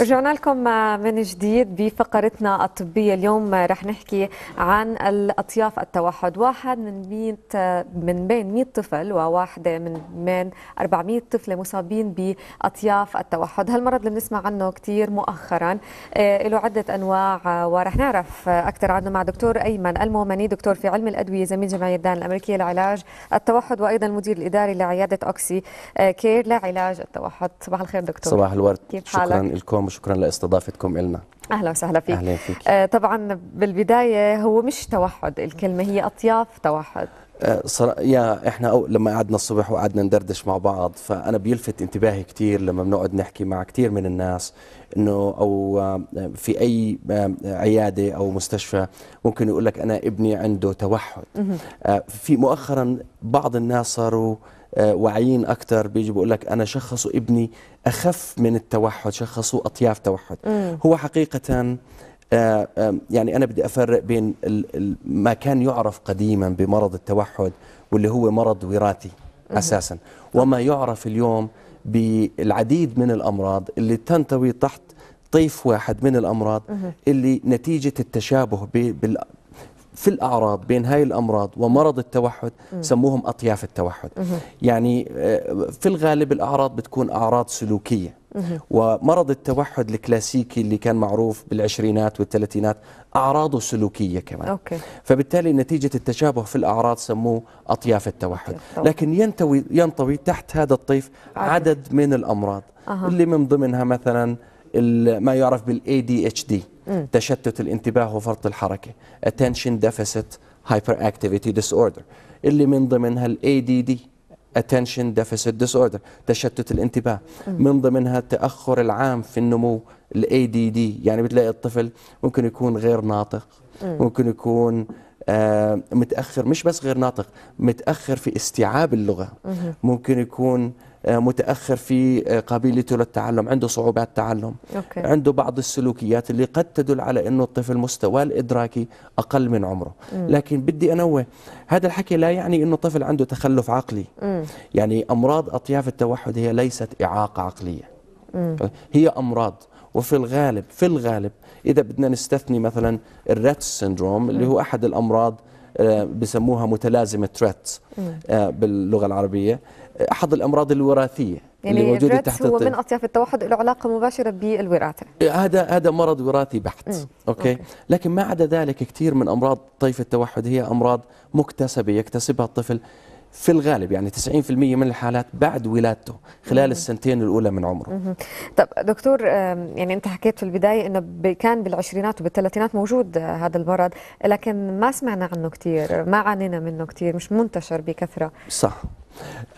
رجعنا لكم من جديد بفقرتنا الطبية اليوم رح نحكي عن الأطياف التوحد واحد من 100 من بين 100 طفل وواحدة من من 400 طفلة مصابين بأطياف التوحد هالمرض اللي بنسمع عنه كثير مؤخرا آه، له عدة أنواع آه، ورح نعرف آه، أكثر عنه مع دكتور أيمن المؤمني دكتور في علم الأدوية زميل جمعية دان الأمريكية لعلاج التوحد وأيضا المدير الإداري لعيادة أوكسي كير لعلاج التوحد صباح الخير دكتور صباح الورد كيف حالك؟ شكرا لكم وشكرا لاستضافتكم إلنا اهلا وسهلا فيك, أهلا فيك. آه طبعا بالبدايه هو مش توحد الكلمه هي اطياف توحد آه، صرا... يا احنا أو... لما قعدنا الصبح وقعدنا ندردش مع بعض فانا بيلفت انتباهي كثير لما بنقعد نحكي مع كثير من الناس انه او آه، في اي آه، عياده او مستشفى ممكن يقول لك انا ابني عنده توحد في مؤخرا بعض الناس صاروا آه، واعيين اكثر بيجي بيقول لك انا شخصوا ابني اخف من التوحد شخصوا اطياف توحد مم. هو حقيقه آه، يعني انا بدي افرق بين ما كان يعرف قديما بمرض التوحد واللي هو مرض وراثي اساسا وما يعرف اليوم بالعديد من الامراض اللي تنتوي تحت طيف واحد من الامراض اللي نتيجه التشابه في الاعراض بين هاي الامراض ومرض التوحد سموهم اطياف التوحد يعني آه، في الغالب الاعراض بتكون اعراض سلوكيه ومرض التوحد الكلاسيكي اللي كان معروف بالعشرينات والثلاثينات اعراضه سلوكيه كمان أوكي. فبالتالي نتيجه التشابه في الاعراض سموه اطياف التوحد لكن ينتوي ينطوي تحت هذا الطيف عدد, عدد من الامراض أه. اللي من ضمنها مثلا ما يعرف بالاي دي اتش دي تشتت الانتباه وفرط الحركه attention deficit hyperactivity disorder اللي من ضمنها الاي دي دي attention deficit disorder تشتت الانتباه من ضمنها التاخر العام في النمو الاي دي دي يعني بتلاقي الطفل ممكن يكون غير ناطق ممكن يكون آه، متاخر مش بس غير ناطق متاخر في استيعاب اللغه ممكن يكون آه، متاخر في قابليته للتعلم عنده صعوبات تعلم أوكي. عنده بعض السلوكيات اللي قد تدل على انه الطفل مستواه الادراكي اقل من عمره مم. لكن بدي انوه هذا الحكي لا يعني انه طفل عنده تخلف عقلي مم. يعني امراض اطياف التوحد هي ليست اعاقه عقليه مم. هي امراض وفي الغالب في الغالب اذا بدنا نستثني مثلا الريتس سندروم اللي هو احد الامراض آه، بسموها متلازمه ثريتس آه، باللغه العربيه آه، احد الامراض الوراثيه يعني اللي موجوده تحت هو من اطياف التوحد له علاقه مباشره بالوراثه هذا هذا مرض وراثي بحت أوكي. اوكي لكن ما عدا ذلك كثير من امراض طيف التوحد هي امراض مكتسبه يكتسبها الطفل في الغالب يعني 90% من الحالات بعد ولادته خلال السنتين الاولى من عمره. طب دكتور يعني انت حكيت في البدايه انه كان بالعشرينات وبالثلاثينات موجود هذا المرض لكن ما سمعنا عنه كثير، ما عانينا منه كثير، مش منتشر بكثره. صح.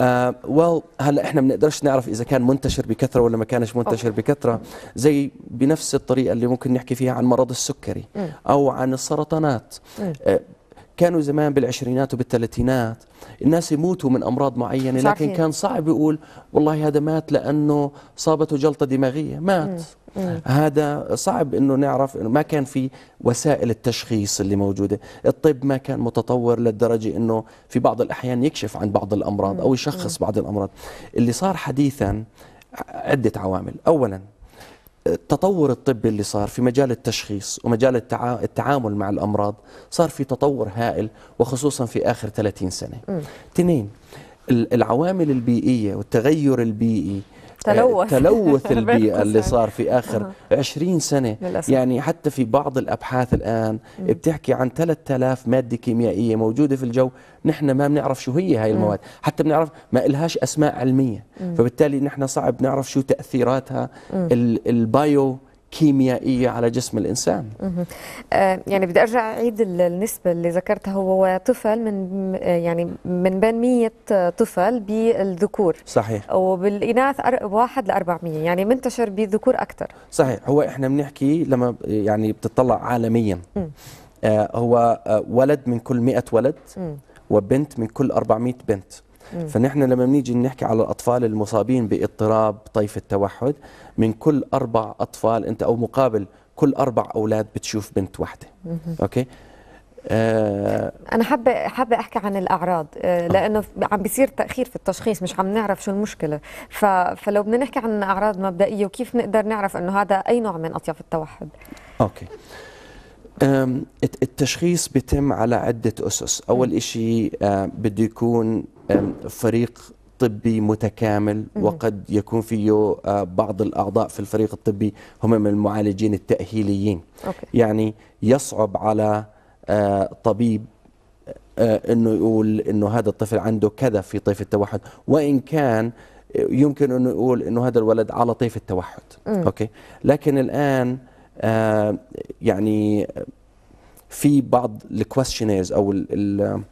آه ويل هلا احنا ما بنقدرش نعرف اذا كان منتشر بكثره ولا ما كانش منتشر أوكي. بكثره زي بنفس الطريقه اللي ممكن نحكي فيها عن مرض السكري م. او عن السرطانات آه كانوا زمان بالعشرينات وبالثلاثينات الناس يموتوا من امراض معينه صحيح. لكن كان صعب يقول والله هذا مات لانه صابته جلطه دماغيه مات مم. مم. هذا صعب انه نعرف انه ما كان في وسائل التشخيص اللي موجوده الطب ما كان متطور للدرجه انه في بعض الاحيان يكشف عن بعض الامراض مم. او يشخص بعض الامراض اللي صار حديثا عده عوامل اولا التطور الطبي اللي صار في مجال التشخيص ومجال التعامل مع الأمراض صار في تطور هائل وخصوصا في آخر 30 سنة اثنين العوامل البيئية والتغير البيئي تلوث آه، تلوث البيئة اللي صار في آخر 20 سنة للأسف. يعني حتى في بعض الأبحاث الآن بتحكي عن 3000 مادة كيميائية موجودة في الجو نحن ما بنعرف شو هي هاي المواد حتى بنعرف ما إلهاش أسماء علمية فبالتالي نحن صعب نعرف شو تأثيراتها البايو كيميائية على جسم الإنسان آه، يعني بدي أرجع أعيد النسبة اللي ذكرتها هو طفل من آه، يعني من بين 100 طفل بالذكور صحيح وبالإناث 1 ل 400 يعني منتشر بالذكور أكثر صحيح هو إحنا بنحكي لما يعني بتطلع عالميا آه، هو ولد من كل 100 ولد وبنت من كل 400 بنت فنحن لما بنيجي نحكي على الاطفال المصابين باضطراب طيف التوحد من كل اربع اطفال انت او مقابل كل اربع اولاد بتشوف بنت واحده اوكي آه، انا حابه حابه احكي عن الاعراض آه، آه. لانه عم بيصير تاخير في التشخيص مش عم نعرف شو المشكله فلو بدنا نحكي عن اعراض مبدئيه وكيف نقدر نعرف انه هذا اي نوع من اطياف التوحد اوكي التشخيص بيتم على عدة أسس أول شيء آه، بده يكون فريق طبي متكامل وقد يكون فيه آه، بعض الأعضاء في الفريق الطبي هم من المعالجين التأهيليين أوكي. يعني يصعب على آه، طبيب انه يقول انه هذا الطفل عنده كذا في طيف التوحد وان كان يمكن انه يقول انه هذا الولد على طيف التوحد اوكي لكن الان آه، يعني في بعض الكويشنيرز او ال ال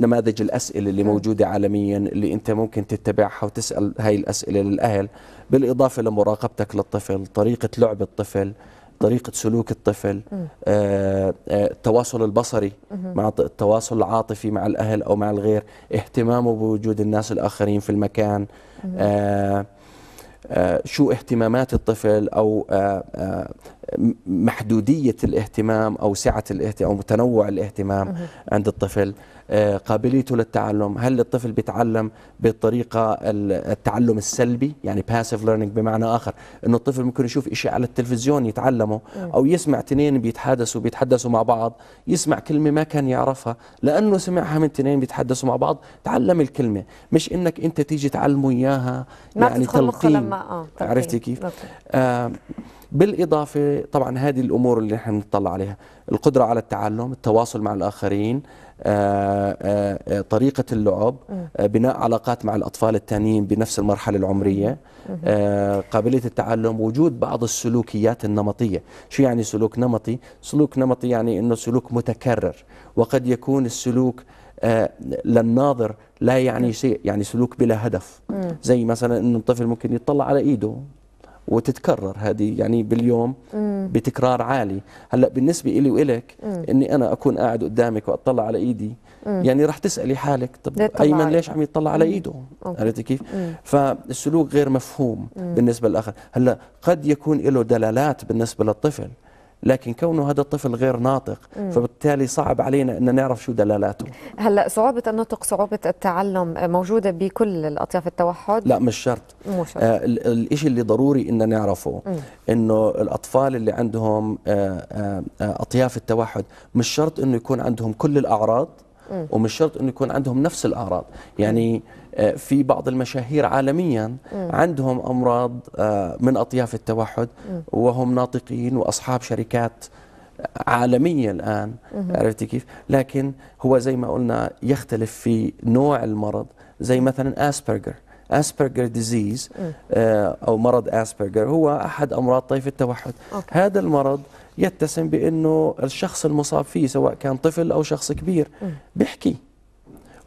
نماذج الأسئلة اللي نعم. موجودة عالميا اللي أنت ممكن تتبعها وتسأل هاي الأسئلة للأهل بالإضافة لمراقبتك للطفل طريقة لعب الطفل طريقة سلوك الطفل آه، آه، التواصل البصري مع التواصل العاطفي مع الأهل أو مع الغير اهتمامه بوجود الناس الآخرين في المكان آه، شو اهتمامات الطفل او آه، آه، محدودية الاهتمام أو سعة الاهتمام أو تنوع الاهتمام عند الطفل آه، قابليته للتعلم هل الطفل بيتعلم بطريقة التعلم السلبي يعني passive learning بمعنى آخر أنه الطفل ممكن يشوف إشي على التلفزيون يتعلمه أو يسمع تنين بيتحادثوا بيتحدثوا مع بعض يسمع كلمة ما كان يعرفها لأنه سمعها من تنين بيتحدثوا مع بعض تعلم الكلمة مش أنك أنت تيجي تعلمه إياها يعني تلقين لما آه عرفتي كيف؟ آه بالإضافة طبعا هذه الأمور اللي نحن نطلع عليها القدرة على التعلم التواصل مع الآخرين آآ آه، آآ آه، آه، طريقة اللعب بناء علاقات مع الأطفال التانيين بنفس المرحلة العمرية قابلية التعلم وجود بعض السلوكيات النمطية شو يعني سلوك نمطي؟ سلوك نمطي يعني أنه سلوك متكرر وقد يكون السلوك للناظر لا يعني شيء يعني سلوك بلا هدف زي مثلا أن الطفل ممكن يطلع على إيده وتتكرر هذه يعني باليوم مم. بتكرار عالي هلا بالنسبه لي وإلك مم. اني انا اكون قاعد قدامك واطلع على ايدي مم. يعني رح تسالي حالك طب ايمن ليش عم يطلع على ايده عرفتي كيف فالسلوك غير مفهوم مم. بالنسبه للاخر هلا قد يكون له دلالات بالنسبه للطفل لكن كونه هذا الطفل غير ناطق فبالتالي صعب علينا ان نعرف شو دلالاته هلا صعوبه النطق صعوبه التعلم آه، موجوده بكل الاطياف التوحد لا مش شرط مو شرط آه الشيء اللي ضروري ان نعرفه مم. انه الاطفال اللي عندهم آه،, آه آه اطياف التوحد مش شرط انه يكون عندهم كل الاعراض مم. ومش شرط انه يكون عندهم نفس الاعراض يعني مم. آه، في بعض المشاهير عالميا عندهم أمراض آه، من أطياف التوحد وهم ناطقين وأصحاب شركات عالمية الآن عرفتي كيف لكن هو زي ما قلنا يختلف في نوع المرض زي مثلا أسبرجر اسبرجر ديزيز او مرض اسبرجر هو احد امراض طيف التوحد أوكي. هذا المرض يتسم بانه الشخص المصاب فيه سواء كان طفل او شخص كبير بيحكي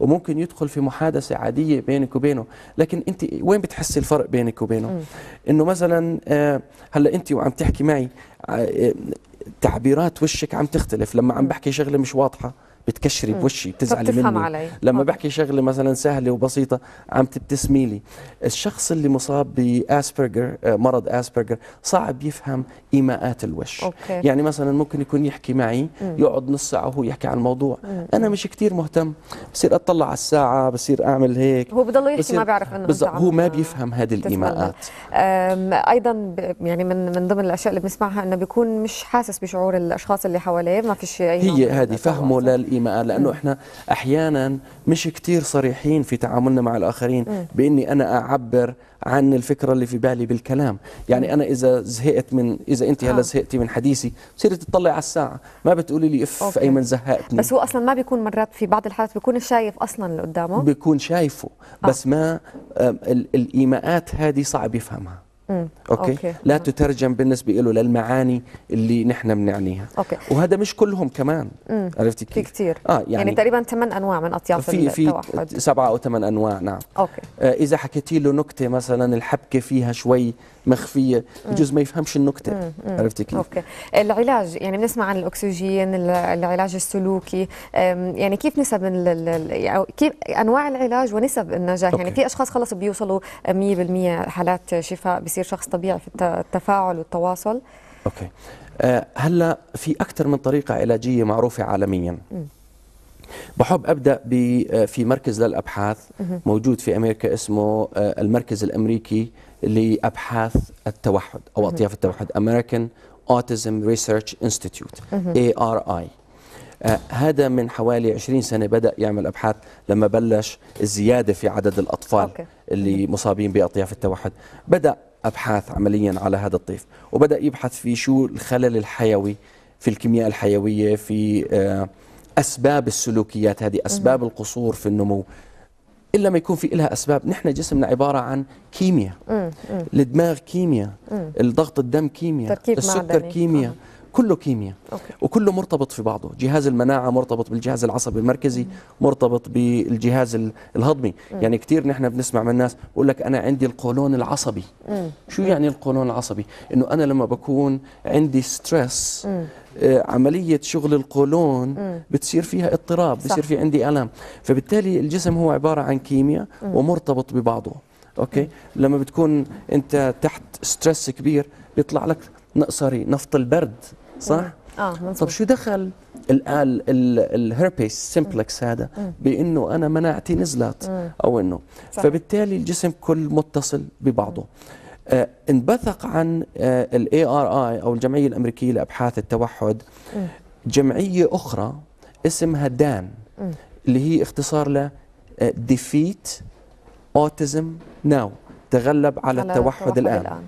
وممكن يدخل في محادثه عاديه بينك وبينه لكن انت وين بتحسي الفرق بينك وبينه انه مثلا آه، هلا انت وعم تحكي معي آه، آه، تعبيرات وشك عم تختلف لما عم بحكي شغله مش واضحه بتكشري بوشي بتزعلي مني علي. لما طبعا. آه. بحكي شغله مثلا سهله وبسيطه عم تبتسمي لي الشخص اللي مصاب باسبرجر آه، مرض اسبرجر صعب يفهم ايماءات الوش أوكي. يعني مثلا ممكن يكون يحكي معي مم. يقعد نص ساعه وهو يحكي عن الموضوع مم. انا مش كتير مهتم بصير اطلع على الساعه بصير اعمل هيك هو بضل يحكي ما بيعرف انه بالضبط هو ما بيفهم هذه الايماءات ايضا يعني من من ضمن الاشياء اللي بنسمعها انه بيكون مش حاسس بشعور الاشخاص اللي حواليه ما فيش اي هي هذه فهمه لل القيمه لانه احنا احيانا مش كثير صريحين في تعاملنا مع الاخرين باني انا اعبر عن الفكره اللي في بالي بالكلام يعني انا اذا زهقت من اذا انت هلا آه. زهقتي من حديثي بصيري تطلع على الساعه ما بتقولي لي اف أوكي. ايمن زهقتني بس هو اصلا ما بيكون مرات في بعض الحالات بيكون شايف اصلا اللي قدامه بيكون شايفه آه. بس ما آه، الايماءات هذه صعب يفهمها أوكي. أوكي. لا تترجم بالنسبة له للمعاني اللي نحن بنعنيها أوكي. وهذا مش كلهم كمان مم. عرفتي كيف؟ في كثير آه يعني, يعني تقريبا ثمان أنواع من أطياف في التوحد في سبعة أو ثمان أنواع نعم أوكي. آه إذا حكيتي له نكتة مثلا الحبكة فيها شوي مخفيه بجوز ما يفهمش النكته عرفتي كيف اوكي العلاج يعني بنسمع عن الاكسجين العلاج السلوكي يعني كيف نسب او كيف انواع العلاج ونسب النجاح يعني أوكي. يعني في اشخاص خلص بيوصلوا 100% حالات شفاء بصير شخص طبيعي في التفاعل والتواصل اوكي أه، هلا في اكثر من طريقه علاجيه معروفه عالميا م. بحب ابدا في مركز للابحاث موجود في امريكا اسمه أه، المركز الامريكي لابحاث التوحد او اطياف التوحد امريكان اوتيزم ريسيرش انستيتيوت اي ار اي هذا من حوالي 20 سنه بدا يعمل ابحاث لما بلش الزياده في عدد الاطفال أوكي. اللي مصابين باطياف التوحد بدا ابحاث عمليا على هذا الطيف وبدا يبحث في شو الخلل الحيوي في الكيمياء الحيويه في آه، اسباب السلوكيات هذه اسباب القصور في النمو الا ما يكون في لها اسباب نحن جسمنا عباره عن كيمياء الدماغ كيمياء الضغط الدم كيمياء السكر كيمياء كله كيمياء أوكي. وكله مرتبط في بعضه جهاز المناعة مرتبط بالجهاز العصبي المركزي مرتبط بالجهاز الهضمي يعني كثير نحن بنسمع من الناس بقول لك أنا عندي القولون العصبي شو يعني القولون العصبي إنه أنا لما بكون عندي ستريس آه، عملية شغل القولون بتصير فيها اضطراب صح. بصير في عندي ألم فبالتالي الجسم هو عبارة عن كيمياء ومرتبط ببعضه أوكي لما بتكون أنت تحت ستريس كبير بيطلع لك نقصري نفط البرد صح؟ آه طب شو دخل الهربيس سمبلكس هذا بانه انا مناعتي نزلت او انه فبالتالي الجسم كل متصل ببعضه آه، انبثق عن الاي ار اي او الجمعيه الامريكيه لابحاث التوحد جمعيه اخرى اسمها دان اللي هي اختصار ل ديفيت اوتيزم ناو تغلب على, على التوحد, التوحد الان, الآن.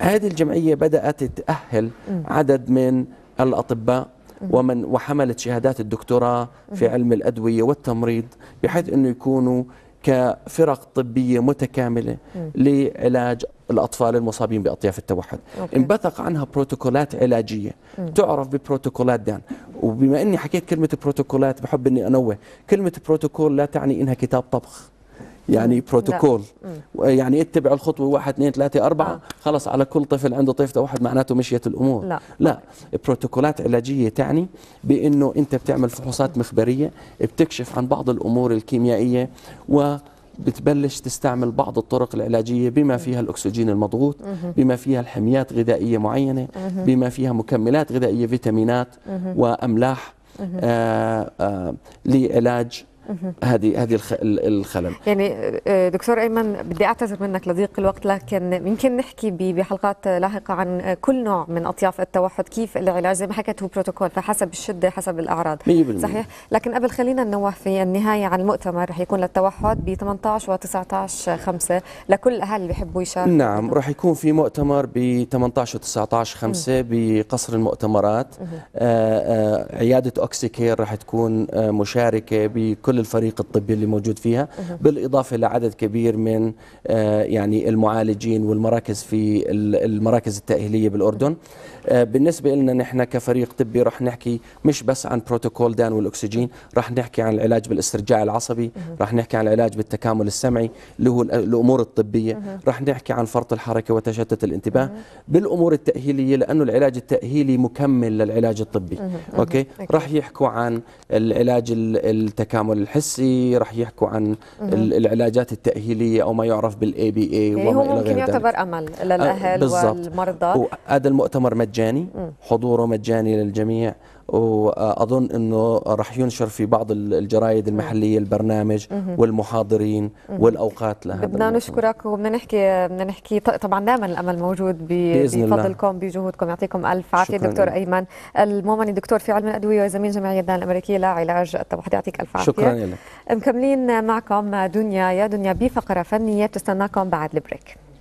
هذه الجمعيه بدات تاهل عدد من الاطباء ومن وحملت شهادات الدكتوراه في علم الادويه والتمريض بحيث انه يكونوا كفرق طبيه متكامله لعلاج الأطفال المصابين بأطياف التوحد أوكي. انبثق عنها بروتوكولات علاجية م. تعرف ببروتوكولات دان وبما أني حكيت كلمة بروتوكولات بحب أني أنوه كلمة بروتوكول لا تعني أنها كتاب طبخ يعني بروتوكول يعني اتبع الخطوه 1 2 3 4 آه. خلص على كل طفل عنده طيف توحد معناته مشيت الامور لا لا بروتوكولات علاجيه تعني بانه انت بتعمل فحوصات مخبريه بتكشف عن بعض الامور الكيميائيه و بتبلش تستعمل بعض الطرق العلاجية بما فيها الأكسجين المضغوط بما فيها الحميات غذائية معينة بما فيها مكملات غذائية فيتامينات وأملاح آآ آآ آه، آه، لعلاج هذه هذه الخلل يعني آه، دكتور ايمن بدي اعتذر منك لضيق الوقت لكن يمكن نحكي بحلقات لاحقه عن آه، كل نوع من اطياف التوحد كيف العلاج زي ما حكيت هو بروتوكول فحسب الشده حسب الاعراض 100% صحيح لكن قبل خلينا ننوه في النهايه عن المؤتمر رح يكون للتوحد ب 18 و 19 5 لكل الاهالي اللي بيحبوا يشاركوا نعم رح يكون في مؤتمر ب 18 و 19 5 بقصر المؤتمرات آآ آآ آه، عياده اوكسيكير رح تكون مشاركه بكل كل الفريق الطبي اللي موجود فيها بالاضافه لعدد كبير من آه، يعني المعالجين والمراكز في المراكز التاهيليه بالاردن آه، بالنسبه لنا نحن كفريق طبي رح نحكي مش بس عن بروتوكول دان والاكسجين رح نحكي عن العلاج بالاسترجاع العصبي رح نحكي عن العلاج بالتكامل السمعي اللي هو الامور الطبيه رح نحكي عن فرط الحركه وتشتت الانتباه بالامور التاهيليه لانه العلاج التاهيلي مكمل للعلاج الطبي اوكي رح يحكوا عن العلاج التكامل الحسي راح يحكوا عن العلاجات التاهيليه او ما يعرف بالاي يعني بي اي وما الى غير ممكن يعتبر ذلك. امل للاهل آه، بالزبط. والمرضى هذا المؤتمر مجاني حضوره مجاني للجميع واظن انه راح ينشر في بعض الجرايد المحليه البرنامج والمحاضرين والاوقات لهذا بدنا نشكرك وبدنا نحكي بدنا نحكي طبعا دائما الامل موجود بفضلكم بجهودكم يعطيكم الف عافيه دكتور ايمن المومني دكتور في علم الادويه وزميل جمعيه الدان الامريكيه لعلاج التوحد يعطيك الف عافيه شكرا لك مكملين معكم دنيا يا دنيا بفقره فنيه بتستناكم بعد البريك